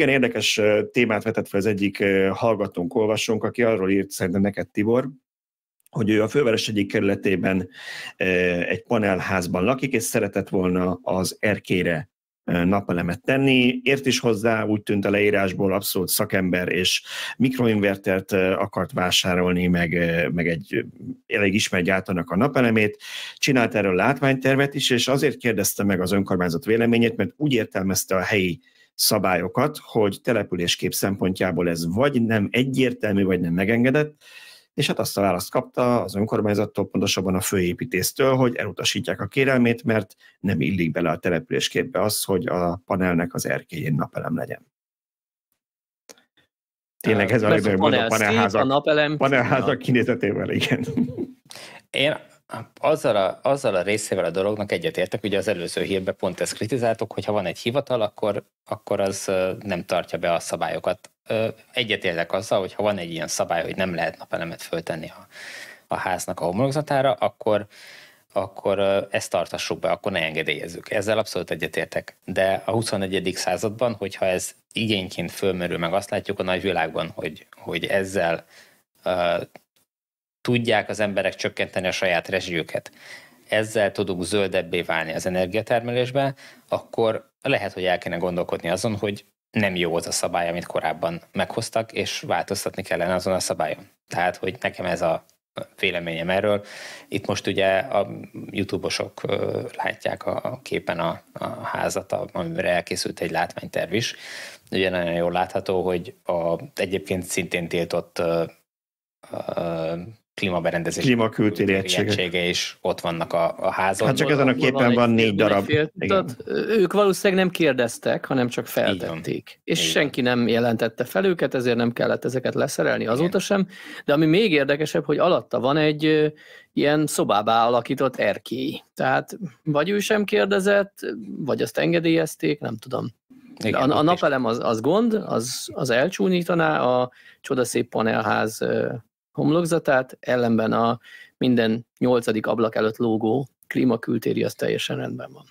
Igen, érdekes témát vetett fel az egyik hallgatónk, olvasónk, aki arról írt szerintem neked, Tibor, hogy ő a főváros egyik kerületében egy panelházban lakik, és szeretett volna az erkére napelemet tenni. Ért is hozzá, úgy tűnt a leírásból abszolút szakember, és mikroinvertert akart vásárolni, meg, meg egy elég ismert gyártanak a napelemét. Csinált erről látványtervet is, és azért kérdezte meg az önkormányzat véleményét, mert úgy értelmezte a helyi szabályokat, hogy településkép szempontjából ez vagy nem egyértelmű, vagy nem megengedett, és hát azt a választ kapta az önkormányzattól, pontosabban a főépítésztől, hogy elutasítják a kérelmét, mert nem illik bele a településképbe az, hogy a panelnek az erkélyén napelem legyen. Tényleg ez a legjobb a panelházak, a napelem panelházak kinézetével, igen. Én azzal a, azzal a részével a dolognak egyetértek, ugye az előző hírben pont ezt kritizáltuk, hogy ha van egy hivatal, akkor, akkor az nem tartja be a szabályokat. Egyetértek azzal, hogy ha van egy ilyen szabály, hogy nem lehet napelemet föltenni a, a háznak a homlokzatára, akkor, akkor ezt tartassuk be, akkor ne engedélyezzük. Ezzel abszolút egyetértek. De a 21. században, hogyha ez igényként fölmerül, meg azt látjuk a nagyvilágban, hogy, hogy ezzel tudják az emberek csökkenteni a saját rezsijüket, ezzel tudunk zöldebbé válni az energiatermelésben, akkor lehet, hogy el kellene gondolkodni azon, hogy nem jó az a szabály, amit korábban meghoztak, és változtatni kellene azon a szabályon. Tehát, hogy nekem ez a véleményem erről. Itt most ugye a YouTube-osok látják a képen a, a házat, amire elkészült egy látványterv is. Ugye nagyon jól látható, hogy a egyébként szintén tiltott klímaberendezés klímakültéri egysége is ott vannak a, a házon. Hát csak ezen a képen van négy darab. tehát ők valószínűleg nem kérdeztek, hanem csak feltették. És Igen. senki nem jelentette fel őket, ezért nem kellett ezeket leszerelni azóta Igen. sem. De ami még érdekesebb, hogy alatta van egy ilyen szobába alakított erkély. Tehát vagy ő sem kérdezett, vagy azt engedélyezték, nem tudom. Igen, a, a napelem az, az gond, az, az elcsúnyítaná a csodaszép panelház homlokzatát, ellenben a minden nyolcadik ablak előtt lógó klímakültéri az teljesen rendben van.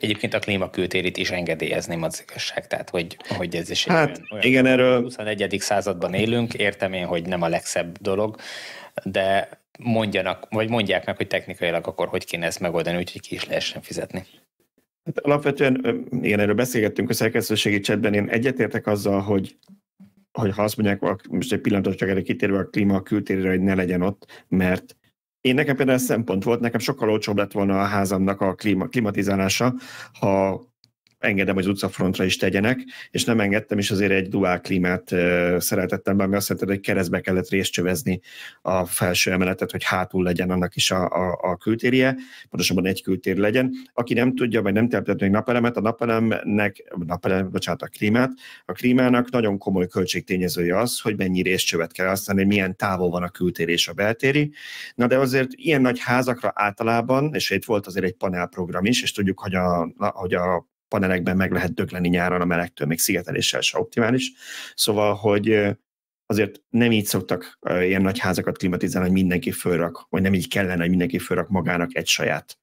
Egyébként a klímakültérit is engedélyezném az igazság, tehát hogy, hogy ez is hát, egy olyan, igen, olyan, erről... 21. században élünk, értem én, hogy nem a legszebb dolog, de mondjanak, vagy mondják meg, hogy technikailag akkor hogy kéne ezt megoldani, úgyhogy ki is lehessen fizetni. Hát alapvetően, igen, erről beszélgettünk a szerkesztőségi csetben, én egyetértek azzal, hogy hogy ha azt mondják, most egy pillanatot csak erre kitérve a klíma a kültérre, hogy ne legyen ott, mert én nekem például szempont volt, nekem sokkal olcsóbb lett volna a házamnak a klíma, klimatizálása, ha engedem, hogy az utcafrontra is tegyenek, és nem engedtem, és azért egy duál klímát szeretettem be, ami azt jelenti, hogy keresztbe kellett részcsövezni a felső emeletet, hogy hátul legyen annak is a, a, a kültérje, pontosabban egy kültér legyen. Aki nem tudja, vagy nem telepített még napelemet, a napelemnek, napelem, bocsánat, a klímát, a klímának nagyon komoly költségtényezője az, hogy mennyi részcsövet kell használni, hogy milyen távol van a kültér és a beltéri. Na de azért ilyen nagy házakra általában, és itt volt azért egy panelprogram is, és tudjuk, hogy a, hogy a panelekben meg lehet dögleni nyáron a melegtől, még szigeteléssel se optimális. Szóval, hogy azért nem így szoktak ilyen nagy házakat klimatizálni, hogy mindenki fölrak, vagy nem így kellene, hogy mindenki fölrak magának egy saját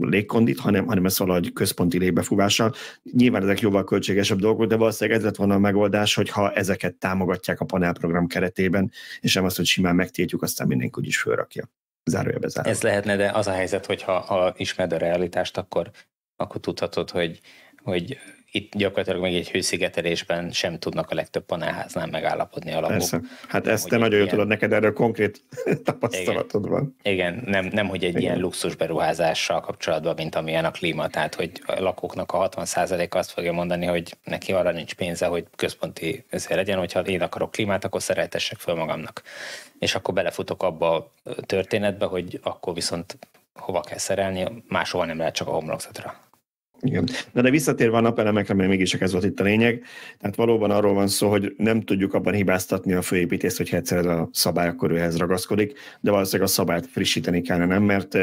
légkondit, hanem, hanem ez valahogy központi légbefúvással. Nyilván ezek jóval költségesebb dolgok, de valószínűleg ez lett volna a megoldás, hogyha ezeket támogatják a panelprogram keretében, és nem azt, hogy simán megtiltjuk, aztán mindenki úgyis fölrakja. Zárója bezárva. Ez lehetne, de az a helyzet, hogyha ha ismered a realitást, akkor akkor tudhatod, hogy, hogy itt gyakorlatilag még egy hőszigetelésben sem tudnak a legtöbb panelháznál megállapodni a lakók. Persze. Hát ezt te nagyon jól tudod, neked erről konkrét tapasztalatod van. Igen, nem, nem hogy egy igen. ilyen luxus beruházással kapcsolatban, mint amilyen a klíma, tehát hogy a lakóknak a 60 azt fogja mondani, hogy neki arra nincs pénze, hogy központi ezért legyen, hogyha én akarok klímát, akkor szereltessek föl magamnak. És akkor belefutok abba a történetbe, hogy akkor viszont hova kell szerelni, máshova nem lehet, csak a homlokzatra. Igen. Na de visszatérve a napelemekre, mert mégis csak ez volt itt a lényeg, tehát valóban arról van szó, hogy nem tudjuk abban hibáztatni a főépítést, hogy egyszer a szabály akkor őhez ragaszkodik, de valószínűleg a szabályt frissíteni kellene, nem? Mert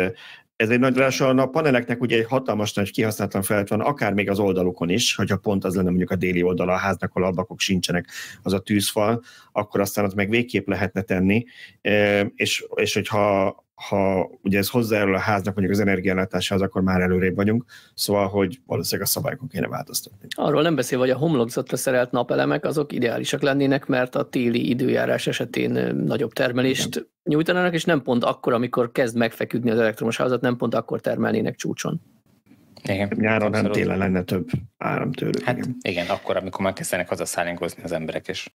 ez egy nagy rással, a paneleknek ugye egy hatalmas nagy kihasználatlan felett van, akár még az oldalukon is, hogyha pont az lenne mondjuk a déli oldala a háznak, ahol ablakok sincsenek, az a tűzfal, akkor aztán ott meg végképp lehetne tenni, és, és hogyha ha ugye ez hozzájárul a háznak mondjuk az energiállátásához, akkor már előrébb vagyunk, szóval, hogy valószínűleg a szabályokon kéne változtatni. Arról nem beszél, hogy a homlokzatra szerelt napelemek azok ideálisak lennének, mert a téli időjárás esetén nagyobb termelést Igen. nyújtanának, és nem pont akkor, amikor kezd megfeküdni az elektromos házat, nem pont akkor termelnének csúcson. Igen. Nyáron nem télen lenne több áram tőlük. Hát igen. igen, akkor, amikor már kezdenek hazaszállni az emberek, és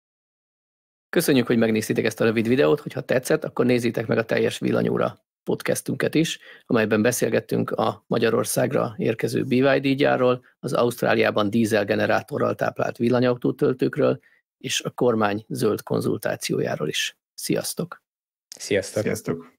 Köszönjük, hogy megnéztétek ezt a rövid videót, hogyha tetszett, akkor nézzétek meg a teljes villanyóra podcastünket is, amelyben beszélgettünk a Magyarországra érkező BYD gyárról, az Ausztráliában dízelgenerátorral táplált villanyautótöltőkről, és a kormány zöld konzultációjáról is. Sziasztok! Sziasztok! Sziasztok.